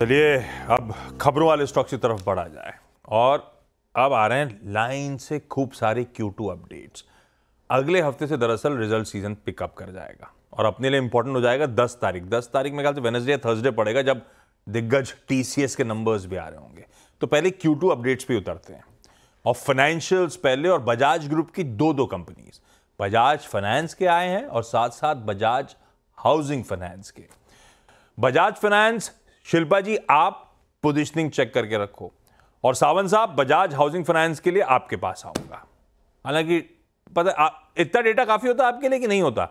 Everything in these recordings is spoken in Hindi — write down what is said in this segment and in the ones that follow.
चलिए अब खबरों वाले स्टॉक्स की तरफ बढ़ा जाए और अब आ रहे हैं लाइन से खूब सारे Q2 अपडेट्स अगले हफ्ते से दरअसल रिजल्ट सीजन पिकअप कर जाएगा और अपने लिए इंपॉर्टेंट हो जाएगा 10 तारीख 10 तारीख में ख्याल से वेनसडे या थर्सडे पड़ेगा जब दिग्गज टीसीएस के नंबर्स भी आ रहे होंगे तो पहले Q2 अपडेट्स भी उतरते हैं और फाइनेंशियल्स पहले और बजाज ग्रुप की दो दो कंपनीज बजाज फाइनेंस के आए हैं और साथ साथ बजाज हाउसिंग फाइनेंस के बजाज फाइनेंस शिल्पा जी आप पोजिशनिंग चेक करके रखो और सावन साहब बजाज हाउसिंग फाइनेंस के लिए आपके पास आऊंगा हालांकि पता इतना डेटा काफ़ी होता है आपके लिए कि नहीं होता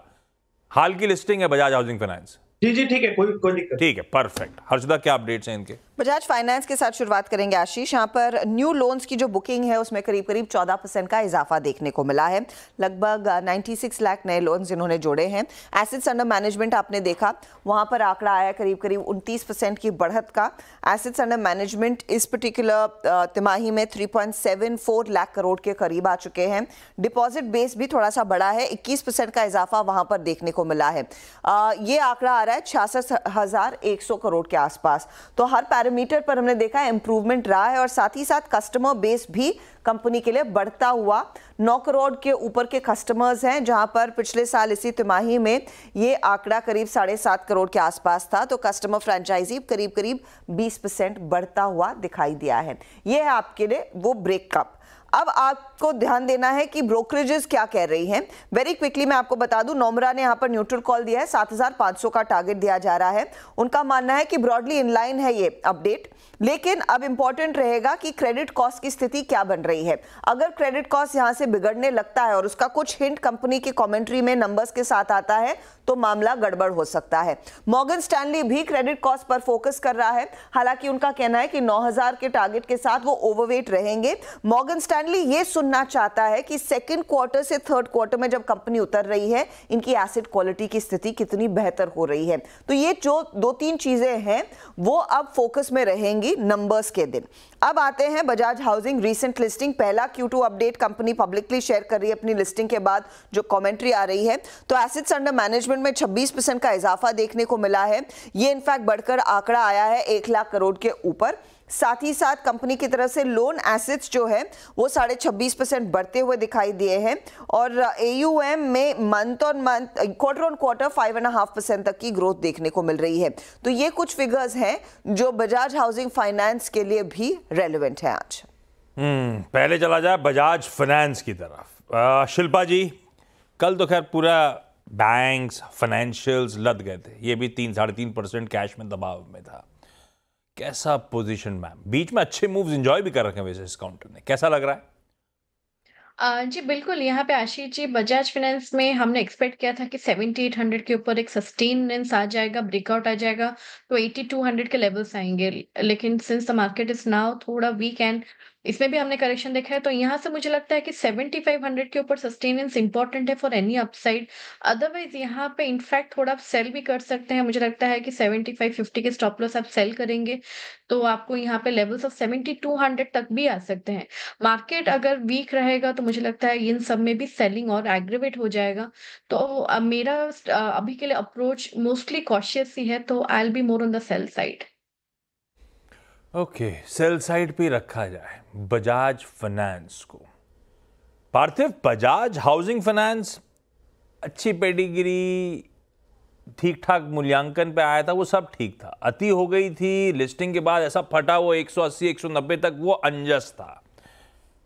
हाल की लिस्टिंग है बजाज हाउसिंग फाइनेंस जी जी ठीक है कोई कोई दिक्कत ठीक है परफेक्ट हर्षदा क्या अपडेट्स हैं इनके बजाज फाइनेंस के साथ शुरुआत करेंगे आशीष यहाँ पर न्यू लोन्स की जो बुकिंग है उसमें करीब करीब 14 परसेंट का इजाफा देखने को मिला है लगभग 96 लाख नए लोन्स जिन्होंने जोड़े हैं एसेट्स अंडर मैनेजमेंट आपने देखा वहाँ पर आंकड़ा आया करीब करीब उनतीस परसेंट की बढ़त का एसेट्स अंडर मैनेजमेंट इस पर्टिकुलर तिमाही में थ्री लाख करोड़ के करीब आ चुके हैं डिपॉजिट बेस भी थोड़ा सा बड़ा है इक्कीस का इजाफा वहाँ पर देखने को मिला है ये आंकड़ा रहा है छियासठ हज़ार एक सौ करोड़ के आसपास तो हर पैरामीटर पर हमने देखा है इंप्रूवमेंट रहा है और साथ ही साथ कस्टमर बेस भी कंपनी के लिए बढ़ता हुआ नौ करोड़ के ऊपर के कस्टमर्स हैं जहां पर पिछले साल इसी तिमाही में ये आंकड़ा करीब साढ़े सात करोड़ के आसपास था तो कस्टमर फ्रेंचाइजी करीब करीब 20 परसेंट बढ़ता हुआ दिखाई दिया है ये है आपके लिए वो ब्रेकअप अब आपको ध्यान देना है कि ब्रोकरेजेस क्या कह रही हैं वेरी क्विकली मैं आपको बता दूं नोमरा ने यहां पर न्यूट्रल कॉल दिया है 7,500 का टारगेट दिया जा रहा है उनका मानना है कि ब्रॉडली इनलाइन है ये अपडेट लेकिन अब इंपॉर्टेंट रहेगा कि क्रेडिट कॉस्ट की स्थिति क्या बन रही है अगर क्रेडिट कॉस्ट यहां से बिगड़ने लगता है और उसका कुछ हिंट कंपनी की कॉमेंट्री में नंबर्स के साथ आता है तो मामला गड़बड़ हो सकता है मॉगन स्टैनली भी क्रेडिट कॉस्ट पर फोकस कर रहा है हालांकि उनका कहना है कि 9000 के टारगेट के साथ वो ओवरवेट रहेंगे मॉगन स्टैंड फैमिली ये सुनना चाहता है कि सेकेंड क्वार्टर से थर्ड क्वार्टर में जब कंपनी उतर रही है इनकी एसिड क्वालिटी की स्थिति कितनी बेहतर हो रही है तो ये जो दो तीन चीज़ें हैं वो अब फोकस में रहेंगी नंबर्स के दिन अब आते हैं बजाज हाउसिंग रिसेंट लिस्टिंग पहला Q two update company publicly share कर रही है अपनी लिस्टिंग के बाद जो कॉमेंट्री आ रही है तो एसिड्स अंडर मैनेजमेंट में छब्बीस का इजाफा देखने को मिला है ये इनफैक्ट बढ़कर आंकड़ा आया है एक लाख करोड़ के ऊपर साथ ही साथ कंपनी की तरफ से लोन एसेट्स जो है वो साढ़े छब्बीस परसेंट बढ़ते हुए दिखाई दिए हैं और एयूएम में मंथ और month quarter on quarter five and half percent तक की ग्रोथ देखने को मिल रही है तो ये कुछ फिगर्स हैं जो बजाज हाउसिंग फाइनेंस के लिए भी रेलिवेंट है आज हम्म, पहले चला जाए बजाज फाइनेंस की तरफ शिल्पा जी कल तो खैर पूरा बैंक्स फाइनेंशियल्स लद गए थे ये भी तीन साढ़े तीन परसेंट कैश में दबाव में था कैसा पोजीशन मैम बीच में अच्छे मूव्स एंजॉय भी कर रखे हैं वैसे इस काउंटर ने कैसा लग रहा है जी बिल्कुल यहाँ पे आशीष जी बजाज फाइनेंस में हमने एक्सपेक्ट किया था कि सेवेंटी एट हंड्रेड के ऊपर एक सस्टेनेंस आ जाएगा ब्रेकआउट आ जाएगा तो एटी टू हंड्रेड के लेवल्स आएंगे लेकिन since the market is now थोड़ा वीक एंड इसमें भी हमने करेक्शन देखा है तो यहाँ से मुझे लगता है कि 7500 के ऊपर सस्टेनेंस इंपॉर्टेंट है फॉर एनी अपसाइड अदरवाइज यहाँ पे इनफैक्ट थोड़ा आप सेल भी कर सकते हैं मुझे लगता है कि 7550 के स्टॉप लॉस आप सेल करेंगे तो आपको यहाँ पे लेवल्स ऑफ 7200 तक भी आ सकते हैं मार्केट अगर वीक रहेगा तो मुझे लगता है इन सब में भी सेलिंग और एग्रीवेट हो जाएगा तो मेरा अभी के लिए अप्रोच मोस्टली कॉशियस ही है तो I'll be more on the sell side okay sell side पे रखा जाए बजाज फाइनेंस को पार्थिव बजाज हाउसिंग फाइनेंस अच्छी पेडिग्री ठीक ठाक मूल्यांकन पे आया था वो सब ठीक था अति हो गई थी लिस्टिंग के बाद ऐसा फटा वो 180 190 तक वो अंजस था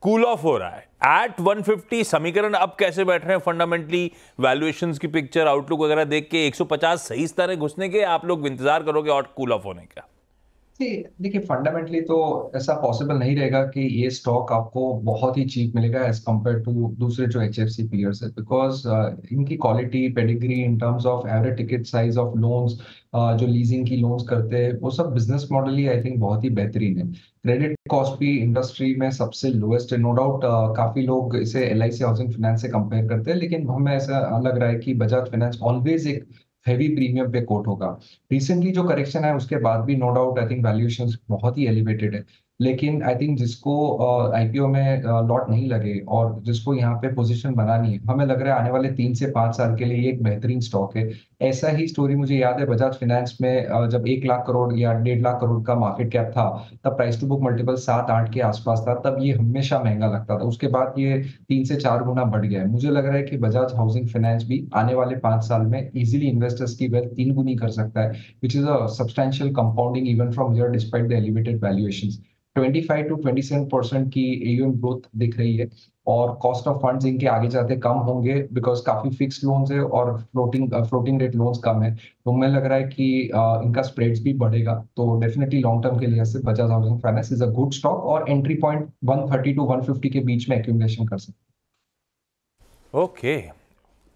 कूल ऑफ हो रहा है एट 150 समीकरण अब कैसे बैठ रहे हैं फंडामेंटली वैल्यूएशन की पिक्चर आउटलुक वगैरह देख के 150 सही स्तर है घुसने के आप लोग इंतजार करोगे और कूल ऑफ होने का देखिए फंडामेंटली तो ऐसा पॉसिबल नहीं रहेगा कि ये स्टॉक आपको बहुत ही चीप मिलेगा एज कम्पेयर टू दूसरे जो एच एफ सी प्लेयर्स है बिकॉज इनकी quality pedigree in terms of average ticket size of loans जो लीजिंग की लोन्स करते हैं वो सब बिजनेस मॉडल ही आई थिंक बहुत ही बेहतरीन है क्रेडिट कॉस्ट भी इंडस्ट्री में सबसे लोएस्ट है नो डाउट uh, काफी लोग इसे L I C housing finance से कंपेयर करते हैं लेकिन हमें ऐसा लग रहा है कि बजाज फाइनेंस ऑलवेज एक हैवी प्रीमियम पे कोट होगा रिसेंटली जो करेक्शन है उसके बाद भी no doubt I think valuation बहुत ही एलिवेटेड है लेकिन आई थिंक जिसको आईपीओ में लॉट नहीं लगे और जिसको यहाँ पे पोजीशन बनानी है हमें लग रहा है आने वाले तीन से पांच साल के लिए एक बेहतरीन स्टॉक है ऐसा ही स्टोरी मुझे याद है बजाज फाइनेंस में जब एक लाख करोड़ या डेढ़ लाख करोड़ का मार्केट कैप था तब प्राइस टू बुक मल्टीपल सात आठ के आसपास था तब ये हमेशा महंगा लगता था उसके बाद ये तीन से चार गुना बढ़ गया है मुझे लग रहा है कि बजाज हाउसिंग फाइनेंस भी आने वाले पांच साल में इजिली इन्वेस्टर्स की वेल्थ तीन गुनी कर सकता है which is a compounding even from year despite the elevated valuation 25 to 27 percent की एयूएम ग्रोथ दिख रही है और कॉस्ट ऑफ फंड्स इनके आगे जाते कम होंगे बिकॉज काफी फिक्स लोन्स है और फ्लोटिंग फ्लोटिंग रेट लोन्स कम है तो लग रहा है कि uh, इनका स्प्रेड्स भी बढ़ेगा तो डेफिनेटली लॉन्ग टर्म के लिहाज से Bajaj housing finance is a good stock और एंट्री पॉइंट 130 टू 150 के बीच में एक्यूमुलेशन कर सकते ओके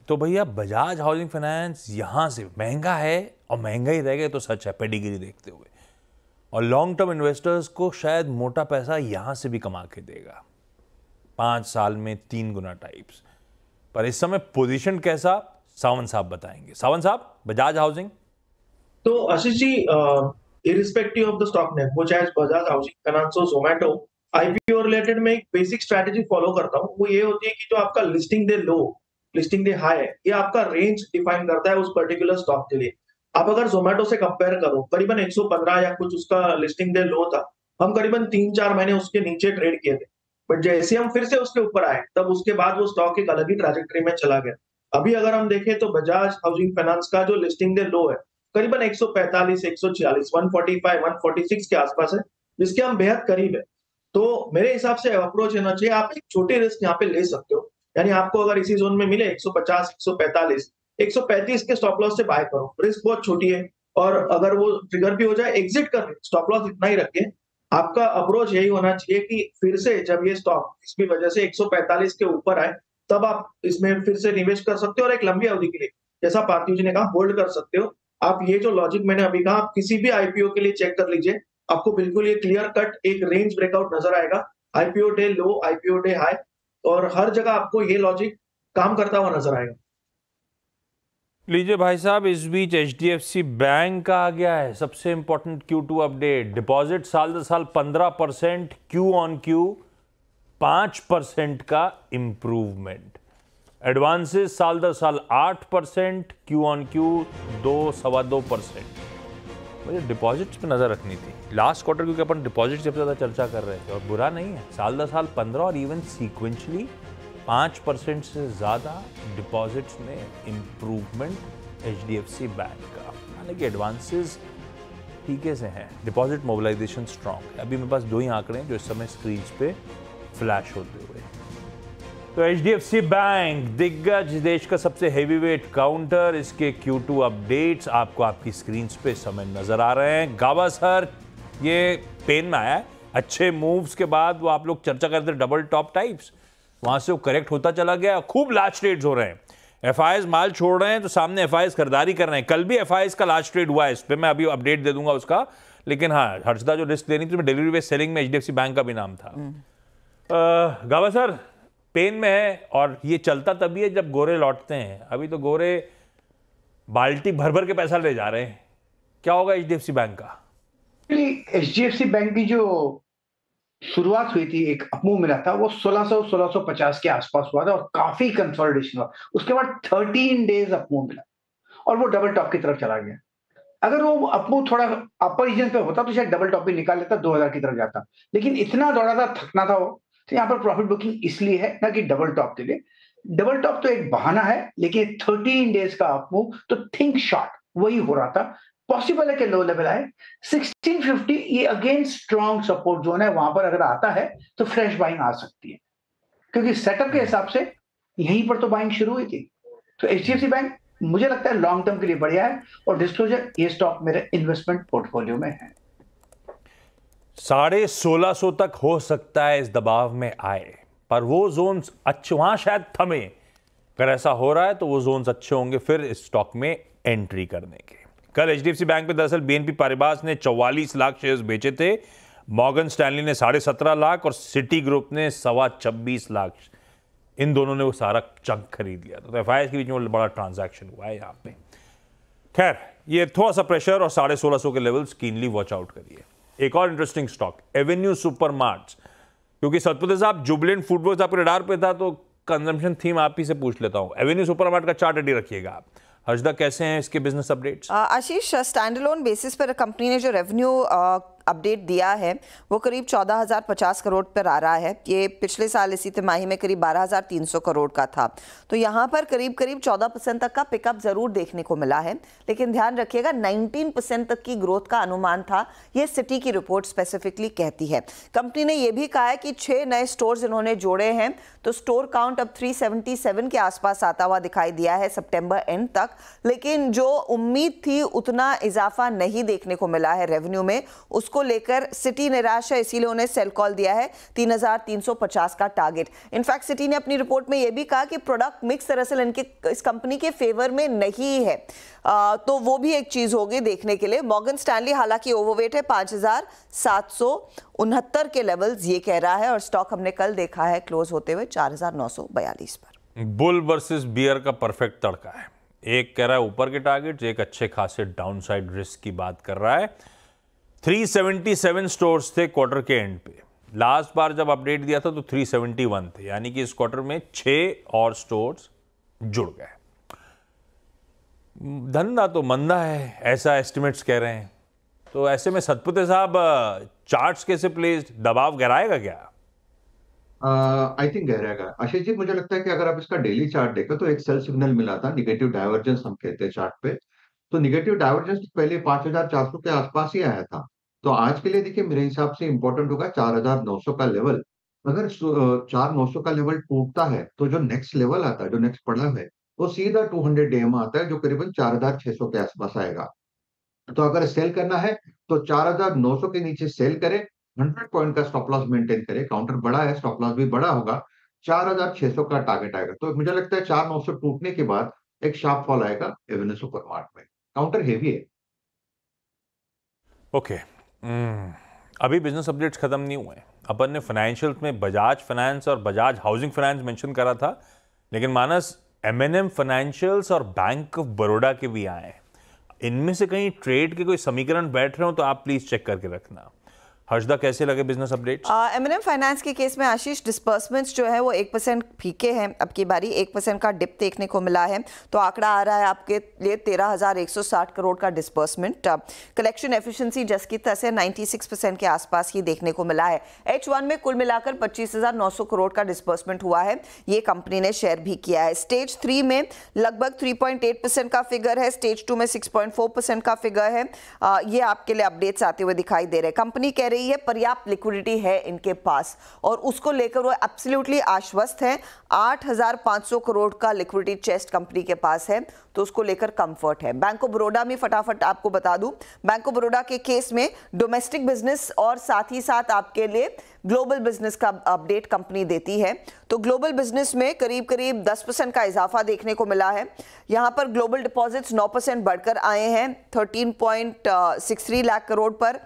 तो भैया बजाज हाउसिंग फाइनेंस यहाँ से महंगा है और महंगा ही रहेगा तो सच है पेडिगिरी देखते हुए और लॉन्ग टर्म इन्वेस्टर्स को शायद मोटा पैसा यहां से भी कमा के देगा पांच साल में तीन गुना टाइप्स पर इस समय पोजीशन कैसा सावन साहब बताएंगे सावन साहब बजाज हाउसिंग तो Ashish ji irrespective of the stock नेट वो चाहे बजाज हाउसिंग फनांसो जोमेटो आईपीओ रिलेटेड में एक बेसिक स्ट्रेटेजी फॉलो करता हूँ वो ये होती है कि जो आपका listing day low listing day high है ये आपका रेंज डिफाइन करता है उस पर्टिकुलर स्टॉक के लिए आप अगर जोमेटो से कंपेयर करो करीबन 115 या कुछ उसका लिस्टिंग दे लो था हम करीबन तीन चार महीने उसके नीचे ट्रेड किए थे बट जैसे हम फिर से उसके ऊपर आए तब उसके बाद वो स्टॉक एक अलग ही ट्राजेक्ट्री में चला गया अभी अगर हम देखें तो बजाज हाउसिंग फाइनेंस का जो लिस्टिंग दे लो है करीबन 145, 146, 145, 146 के आसपास है जिसके हम बेहद करीब है तो मेरे हिसाब से अप्रोच होना चाहिए आप एक छोटी रिस्क यहाँ पे ले सकते हो यानी आपको अगर इसी जोन में मिले 150, 145 135 के स्टॉप लॉस से बाय करो रिस्क बहुत छोटी है और अगर वो ट्रिगर भी हो जाए एग्जिट कर स्टॉप लॉस इतना ही रखें आपका अप्रोच यही होना चाहिए कि फिर से जब ये स्टॉक इसकी वजह से 145 के ऊपर आए तब आप इसमें फिर से निवेश कर सकते हो और एक लंबी अवधि के लिए जैसा पार्थिव जी ने कहा होल्ड कर सकते हो आप ये जो लॉजिक मैंने अभी कहा आप किसी भी आईपीओ के लिए चेक कर लीजिए आपको बिल्कुल ये क्लियर कट एक रेंज ब्रेकआउट नजर आएगा IPO day low IPO day high और हर जगह आपको ये लॉजिक काम करता हुआ नजर आएगा लीजिए भाई साहब इस बीच एच बैंक का आ गया है सबसे important Q two update deposit साल दर साल 15 परसेंट क्यू ऑन क्यू 5 परसेंट का इम्प्रूवमेंट एडवांसेस साल दर साल 8 परसेंट क्यू ऑन क्यू दो सवा दो परसेंट मुझे डिपॉजिट्स पे नज़र रखनी थी लास्ट क्वार्टर क्योंकि अपन डिपॉजिट से ज़्यादा चर्चा कर रहे थे और बुरा नहीं है साल दर साल पंद्रह और इवन सीक्वेंशली पाँच परसेंट से ज़्यादा डिपॉजिट्स में improvement H D F C bank का कि एडवांसेस ठीक से हैं डिपॉजिट मोबिलाइजेशन है अभी मेरे पास दो ही आंकड़े हैं जो इस समय स्क्रीन पे फ्लैश होते हुए तो H D F C bank दिग्गज देश का सबसे हैवी वेट काउंटर इसके क्यू टू अपडेट्स आपको आपकी स्क्रीन पे इस समय नज़र आ रहे हैं गावा सर ये पेन में आया अच्छे मूव्स के बाद वो आप लोग चर्चा करते डबल टॉप टाइप्स वहां से वो करेक्ट होता चला गया खूब लार्ज ट्रेड्स हो रहे हैं एफ माल छोड़ रहे हैं तो सामने एफ आई खरीदारी कर रहे हैं कल भी एफ का लार्ज ट्रेड हुआ है इस पर मैं अभी अपडेट दे दूंगा उसका लेकिन हाँ हर्षदा जो रिस्क देनी थी उसमें डिलीवरी वेस्ट सेलिंग में एच बैंक का भी नाम था हम्म। गावा सर पेन में है और ये चलता तभी है जब गोरे लौटते हैं अभी तो गोरे बाल्टी भर भर के पैसा ले जा रहे हैं क्या होगा एच बैंक का एच बैंक की जो शुरुआत हुई थी एक अपमूव मिला था वो 1600 1650 के आसपास हुआ था और काफी कंसोलिडेशन हुआ उसके बाद 13 डेज अपमूव मिला और वो डबल टॉप की तरफ चला गया अगर वो अपमूव थोड़ा अपर रीजन पे होता तो शायद डबल टॉप भी निकाल लेता 2000 की तरफ जाता लेकिन इतना दौड़ा था थकना था वो तो यहाँ पर प्रॉफिट बुकिंग इसलिए है ना कि डबल टॉप के लिए डबल टॉप तो एक बहाना है लेकिन थर्टीन डेज का अपमूव तो थिंक शॉर्ट वही हो रहा था पॉसिबल है कि लो लेवल आए 1650 ये अगेन स्ट्रॉन्ग सपोर्ट जोन है वहां पर अगर आता है तो फ्रेश बाइंग आ सकती है क्योंकि सेटअप के हिसाब से यहीं पर तो बाइंग शुरू हुई थी तो एच बैंक मुझे लगता है लॉन्ग टर्म के लिए बढ़िया है और डिस्क्लोजर ये स्टॉक मेरे इन्वेस्टमेंट पोर्टफोलियो में है साढ़े सोलह सो तक हो सकता है इस दबाव में आए पर वो जोन अच्छे वहां शायद थमे अगर ऐसा हो रहा है तो वो जोन अच्छे होंगे फिर इस स्टॉक में एंट्री करने के कल एच बैंक में दरअसल बीएनपी पारिबास ने 44 लाख शेयर्स बेचे थे मॉर्गन स्टैनली ने साढ़े सत्रह लाख और सिटी ग्रुप ने सवा छब्बीस लाख इन दोनों ने वो सारा चंक खरीद लिया था तो एफ के बीच में बड़ा ट्रांजैक्शन हुआ है यहाँ पे खैर ये थोड़ा सा प्रेशर और साढ़े सोलह सौ के लेवल्स कीनली वॉच आउट करिए एक और interesting stock Avenue super Mart क्योंकि सतपते साहब जुबलेंट फूडवर्क आपके रडार पे था तो कंजम्पशन थीम आप ही से पूछ लेता हूँ एवेन्यू सुपर मार्ट का चार्ट रेडी रखिएगा आप हर्षदा कैसे हैं इसके business updates uh, Ashish stand basis पर कंपनी ने जो रेवेन्यू अपडेट दिया है वो करीब 14,050 करोड़ पर आ रहा है ये पिछले साल इसी तिमाही में करीब 12,300 करोड़ का था तो यहाँ पर करीब करीब 14 परसेंट तक का पिकअप ज़रूर देखने को मिला है लेकिन ध्यान रखिएगा 19 परसेंट तक की ग्रोथ का अनुमान था ये सिटी की रिपोर्ट स्पेसिफिकली कहती है कंपनी ने यह भी कहा है कि छः नए स्टोर इन्होंने जोड़े हैं तो स्टोर काउंट अब थ्री के आसपास आता हुआ दिखाई दिया है सेप्टेम्बर एंड तक लेकिन जो उम्मीद थी उतना इजाफा नहीं देखने को मिला है रेवेन्यू में उसको उसको लेकर सिटी निराश है इसीलिए उन्हें सेल कॉल दिया है 3,350 का टारगेट इनफैक्ट सिटी ने अपनी रिपोर्ट में यह भी कहा कि प्रोडक्ट मिक्स दरअसल इनके इस कंपनी के फेवर में नहीं है आ, तो वो भी एक चीज़ होगी देखने के लिए मॉगन स्टैनली हालांकि ओवरवेट है पाँच उनहत्तर के लेवल्स ये कह रहा है और स्टॉक हमने कल देखा है क्लोज होते हुए बयालीस पर बुल वर्सेस बियर का परफेक्ट तड़का है एक कह रहा है ऊपर के टारगेट एक अच्छे खासे डाउनसाइड रिस्क की बात कर रहा है 377 स्टोर्स थे क्वार्टर के एंड पे लास्ट बार जब अपडेट दिया था तो 371 थे यानी कि इस क्वार्टर में छह और स्टोर्स जुड़ गए धंधा तो मंदा है ऐसा एस्टिमेट्स कह रहे हैं तो ऐसे में सतपुते साहब चार्ट्स कैसे प्लेस्ड दबाव गहराएगा क्या आई थिंक गहराएगा अशय जी मुझे लगता है कि अगर आप इसका डेली चार्ट देखें तो एक सेल सिग्नल मिला था निगेटिव डाइवर्जेंस हम कहते हैं चार्ट पे तो निगेटिव डाइवर्जेंस तो पहले पांच हजार चार सौ के आसपास ही आया था तो आज के लिए देखिए मेरे हिसाब से इंपॉर्टेंट होगा चार हजार नौ सौ का लेवल अगर चार नौ सौ का लेवल टूटता है तो जो नेक्स्ट लेवल आता है जो नेक्स्ट पड़ा है वो सीधा टू हंड्रेड आता है जो करीबन सौ के आसपास आएगा तो अगर सेल करना है तो चार हजार नौ सौ के नीचे सेल करे हंड्रेड पॉइंट का स्टॉप लॉस मेंटेन करे काउंटर बड़ा है स्टॉप लॉस भी बड़ा होगा चार हजार छह सौ का टारगेट आएगा तो मुझे लगता है चार नौ सौ टूटने के बाद एक शार्प फॉल आएगा एवेन्यू सुपर सुपरमार्ट में काउंटर हेवी है ओके okay. अभी बिजनेस अपडेट्स खत्म नहीं हुए हैं अपन ने फाइनेंशियल में बजाज फाइनेंस और बजाज हाउसिंग फाइनेंस मेंशन करा था लेकिन Manas M N M financials और बैंक ऑफ बड़ोडा के भी आए हैं इनमें से कहीं ट्रेड के कोई समीकरण बैठ रहे हो तो आप प्लीज़ चेक करके रखना हर्षदा कैसे लगे business update M N finance के केस में आशीष डिस्पर्समेंट्स जो है वो एक परसेंट फीके हैं अब की बारी एक परसेंट का डिप देखने को मिला है तो आंकड़ा आ रहा है आपके लिए तेरह हजार एक सौ साठ करोड़ का डिस्पर्समेंट कलेक्शन एफिशिएंसी जस की तरह से नाइन्टी सिक्स परसेंट के आसपास ही देखने को मिला है एच वन में कुल मिलाकर पच्चीस हजार नौ सौ करोड़ का डिस्पर्समेंट हुआ है ये कंपनी ने शेयर भी किया है स्टेज थ्री में लगभग थ्री पॉइंट एट परसेंट का फिगर है स्टेज टू में सिक्स पॉइंट फोर परसेंट का फिगर है ये आपके लिए अपडेट्स आते हुए दिखाई दे रहे हैं कंपनी कह रही गई है पर्याप्त लिक्विडिटी है इनके पास और उसको लेकर वो एब्सोल्युटली आश्वस्त हैं 8,500 करोड़ का लिक्विडिटी चेस्ट कंपनी के पास है तो उसको लेकर कंफर्ट है बैंक ऑफ बड़ोडा में फटाफट आपको बता दूं बैंक ऑफ बड़ोडा के केस में डोमेस्टिक बिजनेस और साथ ही साथ आपके लिए ग्लोबल बिजनेस का अपडेट कंपनी देती है तो ग्लोबल बिजनेस में करीब करीब 10 परसेंट का इजाफा देखने को मिला है यहाँ पर ग्लोबल डिपॉजिट्स 9 परसेंट बढ़कर आए हैं 13.63 लाख करोड़ पर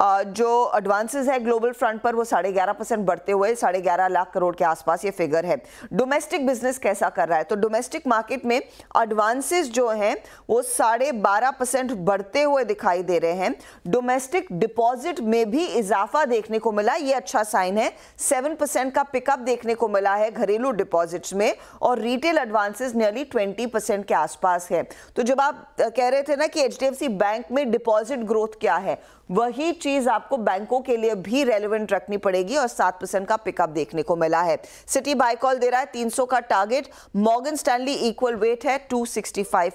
जो एडवांसेस है ग्लोबल फ्रंट पर वो साढ़े ग्यारह परसेंट बढ़ते हुए साढ़े ग्यारह लाख करोड़ के आसपास ये फिगर है डोमेस्टिक बिजनेस कैसा कर रहा है तो डोमेस्टिक मार्केट में एडवांसेस जो हैं वो साढ़े बारह परसेंट बढ़ते हुए दिखाई दे रहे हैं डोमेस्टिक डिपॉजिट में भी इजाफा देखने को मिला ये अच्छा साइन है सेवन परसेंट का पिकअप देखने को मिला है घरेलू डिपॉजिट्स में और retail advances nearly twenty percent के आसपास है तो जब आप कह रहे थे ना कि एच बैंक में डिपॉजिट ग्रोथ क्या है वही चीज आपको बैंकों के लिए भी रेलिवेंट रखनी पड़ेगी और सात परसेंट का पिकअप देखने को मिला है सिटी बाइकॉल दे रहा है तीन का target Morgan Stanley equal weight है टू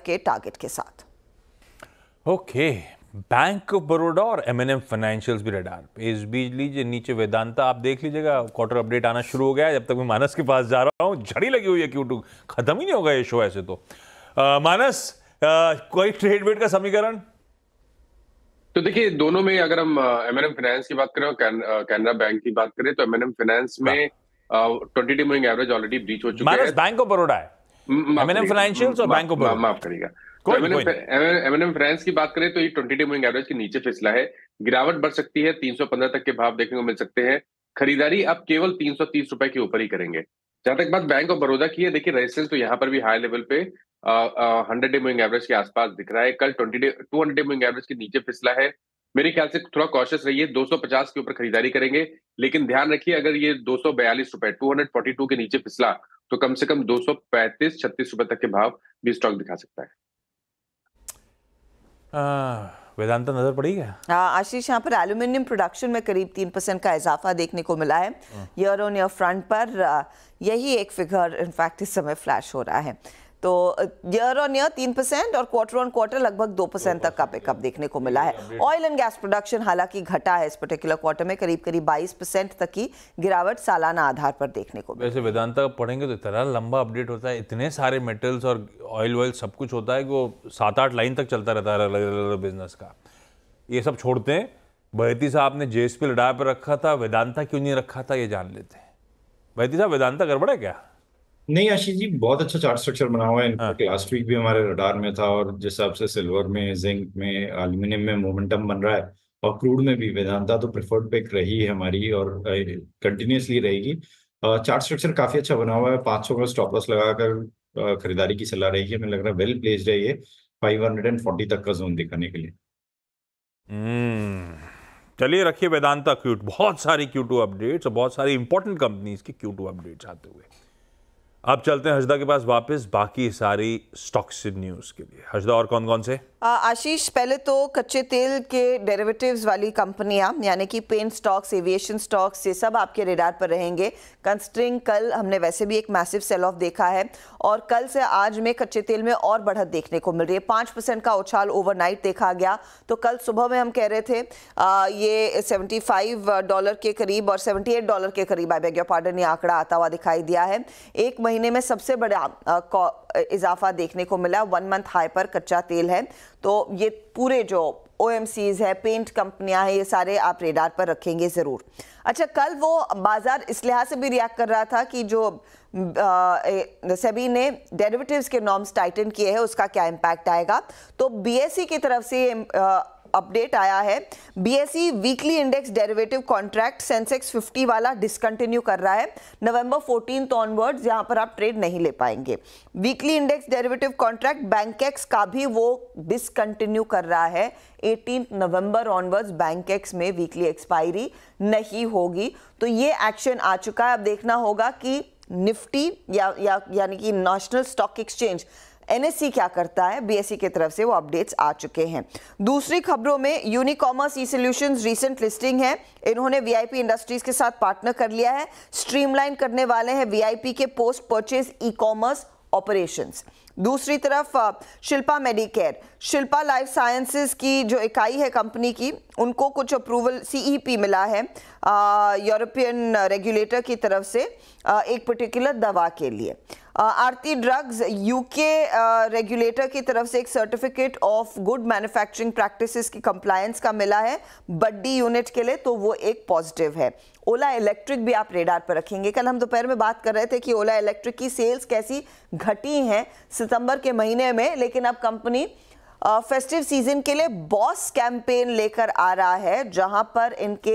के टारगेट के साथ ओके बैंक ऑफ बड़ौदा और एम एन एम फाइनेंशियल भी रेडार पेज बीज लीजिए नीचे वेदांता आप देख लीजिएगा क्वार्टर अपडेट आना शुरू हो गया है जब तक मैं मानस के पास जा रहा हूँ झड़ी लगी हुई है क्यू टू खत्म ही नहीं होगा ये शो ऐसे तो आ, मानस आ, कोई ट्रेड वेट का समीकरण तो देखिए दोनों में अगर हम एम एन एम फाइनेंस की बात करें और कैनरा बैंक की बात करें तो एम एन फाइनेंस में twenty day moving average already breach हो चुका है बैंक ऑफ बड़ोड़ा है एमएनएम फाइनेंशियल्स और बैंक ऑफ माफ करिएगा एमएनएम तो फाइनेंस की बात करें तो ये ट्वेंटी डे मूविंग एवरेज के नीचे फिसला है गिरावट बढ़ सकती है तीन तक के भाव देखने को मिल सकते हैं खरीदारी अब केवल तीन रुपए के ऊपर ही करेंगे जहां तक बात बैंक ऑफ बड़ौदा की है देखिए रेजिस्टेंस तो यहाँ पर भी हाई लेवल पे हंड्रेड डे मूविंग एवरेज के आसपास दिख रहा है कल twenty day two hundred day moving average के नीचे फिसला है मेरे ख्याल से थोड़ा कॉशियस रहिए 250 के ऊपर खरीदारी करेंगे लेकिन ध्यान रखिए अगर ये दो सौ बयालीस रुपए टू हंड्रेड फोर्टी टू के नीचे फिसला तो कम से कम दो सौ पैंतीस छत्तीस रुपए तक के भाव भी स्टॉक दिखा सकता है वेदांत नजर पड़ी क्या आशीष यहाँ पर एल्यूमिनियम प्रोडक्शन में करीब तीन परसेंट का इजाफा देखने को मिला है ईयर ऑन ईयर फ्रंट पर यही एक फिगर इनफैक्ट इस समय फ्लैश हो रहा है तो ईयर ऑन ईयर तीन परसेंट और क्वार्टर ऑन क्वार्टर लगभग दो परसेंट तक का पिकअप देखने को मिला है ऑयल एंड गैस प्रोडक्शन हालांकि घटा है इस पर्टिकुलर क्वार्टर में करीब करीब बाईस परसेंट तक की गिरावट सालाना आधार पर देखने को वैसे वेदांता पढ़ेंगे तो इतना लंबा अपडेट होता है इतने सारे मेटल्स और ऑयल वॉयल सब कुछ होता है कि वो सात आठ लाइन तक चलता रहता है अलग अलग बिजनेस का ये सब छोड़ते हैं बहती साहब ने जेएसपी लडार पर रखा था वेदांता क्यों नहीं रखा था ये जान लेते हैं बहती साहब वेदांता गड़बड़ है क्या नहीं आशीष जी बहुत अच्छा चार्ट स्ट्रक्चर बना हुआ है हाँ इनफैक्ट लास्ट वीक भी हमारे रडार में था और जिस हिसाब से सिल्वर में जिंक में एल्यूमिनियम में मोमेंटम बन रहा है और क्रूड में भी वेदांता तो प्रिफर्ड पिक रही है हमारी और कंटिन्यूसली रहेगी चार्ट स्ट्रक्चर काफी अच्छा बना हुआ है पांच सौ का स्टॉप लॉस लगाकर खरीदारी की सलाह रहेगी हमें लग रहा है वेल प्लेस्ड है ये 540 तक का जोन दिखाने के लिए हम्म, चलिए रखिए वेदांता क्यूट बहुत सारी क्यू टू अपडेट्स और बहुत सारी इंपॉर्टेंट कंपनीज की क्यू टू अपडेट्स आते हुए अब चलते हैं हजदा के पास वापस बाकी सारी स्टॉक्स न्यूज के लिए हजदा और कौन कौन से आशीष पहले तो कच्चे तेल के डेरिवेटिव्स वाली कंपनियां यानी कि पेन स्टॉक्स एविएशन स्टॉक्स ये सब आपके रेडार पर रहेंगे कंस्ट्रिंग कल हमने वैसे भी एक मैसिव सेल ऑफ देखा है और कल से आज में कच्चे तेल में और बढ़त देखने को मिल रही है पाँच परसेंट का उछाल ओवरनाइट देखा गया तो कल सुबह में हम कह रहे थे आ, ये सेवेंटी डॉलर के करीब और सेवेंटी डॉलर के करीब आई बैग पार्डन ये आंकड़ा आता हुआ दिखाई दिया है एक महीने में सबसे बड़ा इजाफा देखने को मिला वन मंथ हाई पर कच्चा तेल है तो ये पूरे जो ओ है पेंट कंपनियां हैं ये सारे आप रेडार पर रखेंगे ज़रूर अच्छा कल वो बाज़ार इस लिहाज से भी रिएक्ट कर रहा था कि जो सेबी ने डेरिवेटिव्स के नॉर्म्स टाइटन किए हैं उसका क्या इम्पैक्ट आएगा तो बीएसई e की तरफ से अपडेट आया है BSE weekly index derivative contract Sensex 50 वाला डिसकंटिन्यू कर रहा है नवंबर 14th ऑनवर्ड्स यहां पर आप ट्रेड नहीं ले पाएंगे weekly index derivative contract Bankex का भी वो डिसकंटिन्यू कर रहा है 18 नवंबर ऑनवर्ड्स बैंकेक्स में वीकली एक्सपायरी नहीं होगी तो ये एक्शन आ चुका है अब देखना होगा कि निफ्टी या, या यानी कि नेशनल स्टॉक एक्सचेंज एनएससी क्या करता है बीएससी के तरफ से वो अपडेट्स आ चुके हैं दूसरी खबरों में Unicommerce e solution recent listing है इन्होंने वीआईपी इंडस्ट्रीज के साथ पार्टनर कर लिया है स्ट्रीमलाइन करने वाले हैं वीआईपी के post purchase e commerce operations दूसरी तरफ Shilpa Medicare Shilpa Life Sciences की जो इकाई है कंपनी की उनको कुछ अप्रूवल सीईपी e मिला है यूरोपियन रेगुलेटर की तरफ से आ, एक पर्टिकुलर दवा के लिए आ, आरती ड्रग्स यूके रेगुलेटर की तरफ से एक certificate of good manufacturing practices की कंप्लायंस का मिला है बड्डी यूनिट के लिए तो वो एक पॉजिटिव है ओला इलेक्ट्रिक भी आप रेडार पर रखेंगे कल हम दोपहर में बात कर रहे थे कि ओला इलेक्ट्रिक की सेल्स कैसी घटी हैं सितंबर के महीने में लेकिन अब कंपनी फेस्टिव सीजन के लिए बॉस कैंपेन लेकर आ रहा है जहां पर इनके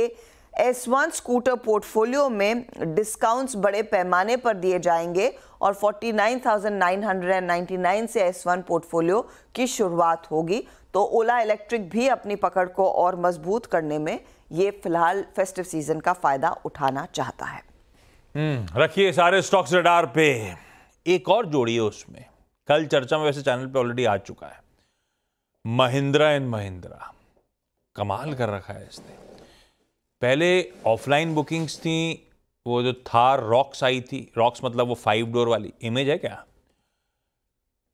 एस वन स्कूटर पोर्टफोलियो में डिस्काउंट्स बड़े पैमाने पर दिए जाएंगे और 49,999 से एस वन पोर्टफोलियो की शुरुआत होगी तो ओला इलेक्ट्रिक भी अपनी पकड़ को और मजबूत करने में ये फिलहाल फेस्टिव सीजन का फायदा उठाना चाहता है हम्म, रखिए सारे स्टॉक्स रडार पे एक और जोड़िए उसमें कल चर्चा में वैसे चैनल पे ऑलरेडी आ चुका है महिंद्रा एंड महिंद्रा कमाल कर रखा है इसने पहले ऑफलाइन बुकिंग्स थी वो जो थार रॉक्स आई थी रॉक्स मतलब वो फाइव डोर वाली इमेज है क्या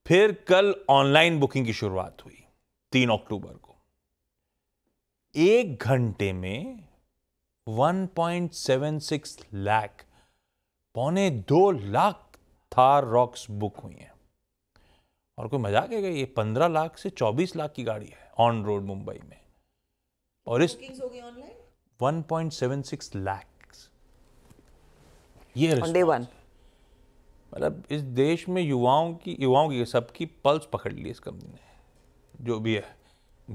फिर कल ऑनलाइन बुकिंग की शुरुआत हुई तीन अक्टूबर को एक घंटे में 1.76 लाख पौने दो लाख थार रॉक्स बुक हुई हैं और कोई मजाक है ये पंद्रह लाख से चौबीस लाख की गाड़ी है ऑन रोड मुंबई में और इस one point seven six lakh ये मतलब इस देश में युवाओं की युवाओं की सबकी पल्स पकड़ ली इस कंपनी ने जो भी है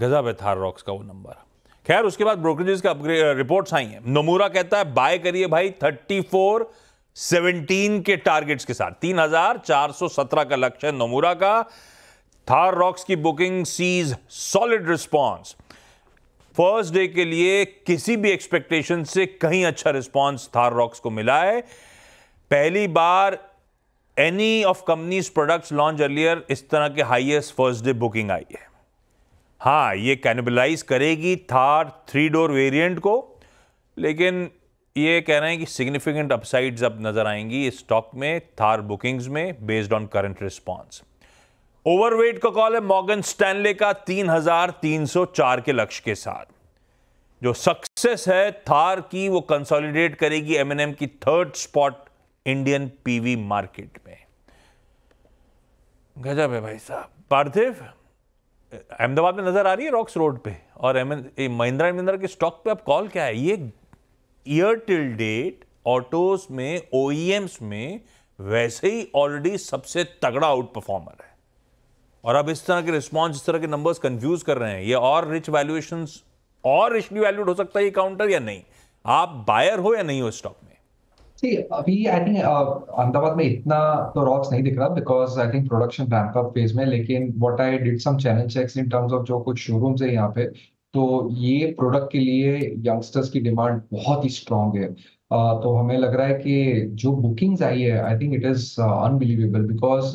गजा है थार रॉक्स का वो नंबर खैर उसके बाद ब्रोकरेजेस का रिपोर्ट्स uh, आई हैं नमूरा कहता है बाय करिए भाई थर्टी फोर 17 के टारगेट्स के साथ 3417 का लक्ष्य है का थार रॉक्स की booking sees solid response first day के लिए किसी भी एक्सपेक्टेशन से कहीं अच्छा रिस्पांस थार रॉक्स को मिला है पहली बार any of companies products launch earlier इस तरह के हाईएस्ट फर्स्ट डे बुकिंग आई है हाँ ये कैनिबलाइज करेगी थार थ्री डोर वेरिएंट को लेकिन ये कह रहे हैं कि सिग्निफिकेंट अपसाइड्स अब नज़र आएंगी इस स्टॉक में थार बुकिंग्स में based on current response overweight का कॉल है मॉर्गन स्टैनले का 3,304 के लक्ष्य के साथ जो सक्सेस है थार की वो कंसोलिडेट करेगी एमएनएम की third spot Indian PV market में गजब है भाई साहब पार्थिव अहमदाबाद में नजर आ रही है रॉक्स रोड पे और महिंद्रा महिंद्रा के स्टॉक पे अब कॉल क्या है ये ईयर टिल डेट ऑटोस में ओईएम्स e में वैसे ही ऑलरेडी सबसे तगड़ा आउट परफॉर्मर है और अब इस तरह के रिस्पॉन्स इस तरह के नंबर्स कंफ्यूज कर रहे हैं ये और रिच वैल्यूएशन और रिचली वैल्यूड हो सकता है ये काउंटर या नहीं आप बायर हो या नहीं हो स्टॉक में See, अभी आई थिंक अहमदाबाद में इतना तो रॉक्स नहीं दिख रहा because I think production ramp up phase में लेकिन what I did some channel checks in terms of जो कुछ शोरूम्स है यहाँ पे तो ये प्रोडक्ट के लिए यंगस्टर्स की डिमांड बहुत ही स्ट्रांग है uh, तो हमें लग रहा है कि जो बुकिंग्स आई है I think it is unbelievable because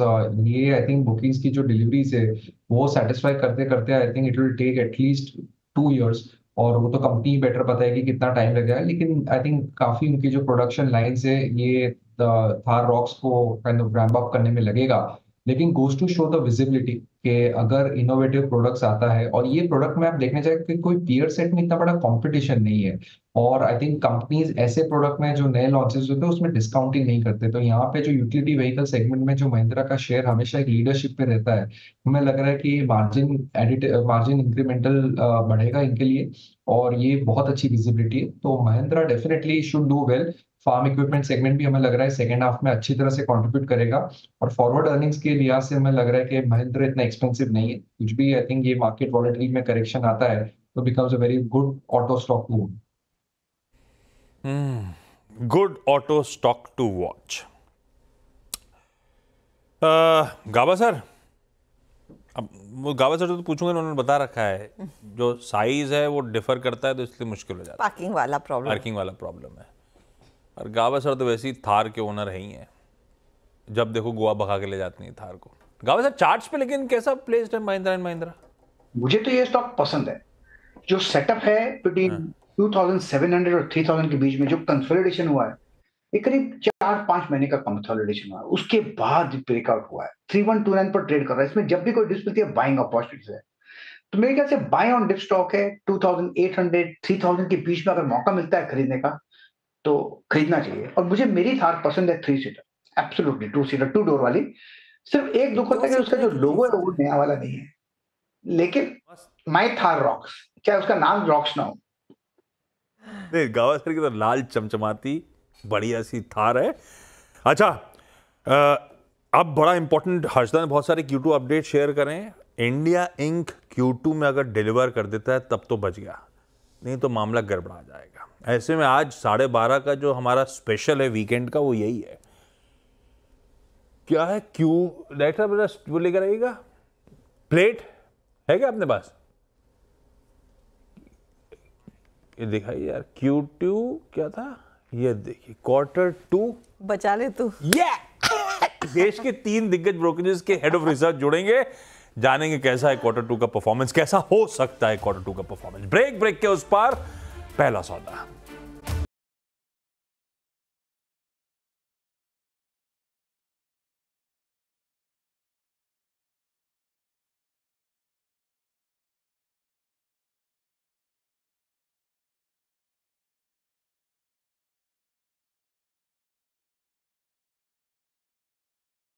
ये आई थिंक बुकिंग्स की जो डिलीवरीज है वो सेटिस्फाई करते करते I think it will take at least two years और वो तो कंपनी बेटर बताएगी कि कितना टाइम लगेगा लेकिन आई थिंक काफी उनकी जो प्रोडक्शन लाइन्स है ये थार रॉक्स को काइंड ऑफ अप करने में लगेगा लेकिन goes to show the visibility के अगर इनोवेटिव प्रोडक्ट्स आता है और ये प्रोडक्ट में आप देखने जाए कि कोई पीयर सेट में इतना बड़ा कंपटीशन नहीं है और आई थिंक कंपनीज ऐसे प्रोडक्ट में जो नए लॉन्चेस होते हैं उसमें डिस्काउंटिंग नहीं करते तो यहाँ पे जो यूटिलिटी व्हीकल सेगमेंट में जो महिंद्रा का शेयर हमेशा एक लीडरशिप पे रहता है हमें लग रहा है कि मार्जिन एडिट मार्जिन इंक्रीमेंटल बढ़ेगा इनके लिए और ये बहुत अच्छी विजिबिलिटी है तो Mahindra definitely should do well farm equipment segment भी हमें लग रहा है सेकेंड हाफ में अच्छी तरह से कॉन्ट्रीब्यूट करेगा और फॉरवर्ड अर्निंग्स के लिहाज से हमें लग रहा है कि महिंद्र इतना एक्सपेंसिव नहीं है कुछ भी आई थिंक ये मार्केट वॉलिटी में करेक्शन आता है तो becomes a very good auto stock to good auto stock to watch Gaba sir अब वो गावा सर तो पूछूंगा उन्होंने बता रखा है हम्म। जो साइज है वो डिफर करता है तो इसलिए मुश्किल हो जाता है पार्किंग वाला प्रॉब्लम पार्किंग वाला प्रॉब्लम है और गावा तो वैसे ही थार के ओनर है ही हैं जब देखो गोवा भगा के ले जाती है थार को गावा सर चार्ट्स पे लेकिन कैसा प्लेस्ड है महिंद्रा एंड महिंद्रा मुझे तो ये स्टॉक पसंद है जो सेटअप है बिटवीन 2700 हाँ। और थ्री के बीच में जो कंसोलिडेशन हुआ है ये करीब चार पांच महीने का कंसोलिडेशन हुआ है उसके बाद ब्रेकआउट हुआ है थ्री वन टू नाइन पर ट्रेड कर रहा है इसमें जब भी कोई डिप्स मिलती है बाइंग अपॉर्चुनिटीज है तो मेरे ख्याल से बाय ऑन डिप स्टॉक है two thousand eight hundred three thousand के बीच में अगर मौका मिलता है खरीदने का तो खरीदना चाहिए और मुझे मेरी थार पसंद है three seater absolutely two seater two door वाली सिर्फ एक दुख होता है कि उसका जो लोगो है वो नया वाला नहीं है लेकिन माई थार रॉक्स चाहे उसका नाम रॉक्स ना हो गावासर की तो लाल चमचमाती बढ़िया सी थार है अच्छा आ, अब बड़ा इंपॉर्टेंट हर्षदा ने बहुत सारे क्यू अपडेट शेयर करें इंडिया इंक क्यू में अगर डिलीवर कर देता है तब तो बच गया नहीं तो मामला गड़बड़ा जाएगा ऐसे में आज साढ़े बारह का जो हमारा स्पेशल है वीकेंड का वो यही है क्या है क्यू डायरेक्टर मेरा वो लेकर आइएगा प्लेट है क्या अपने पास ये दिखाइए यार क्यू टू क्या था ये देखिए क्वार्टर टू बचा ले तू ये देश के तीन दिग्गज ब्रोकरेजेस के हेड ऑफ रिसर्च जुड़ेंगे जानेंगे कैसा है क्वार्टर टू का परफॉर्मेंस कैसा हो सकता है क्वार्टर टू का परफॉर्मेंस ब्रेक ब्रेक के उस पार पहला सौदा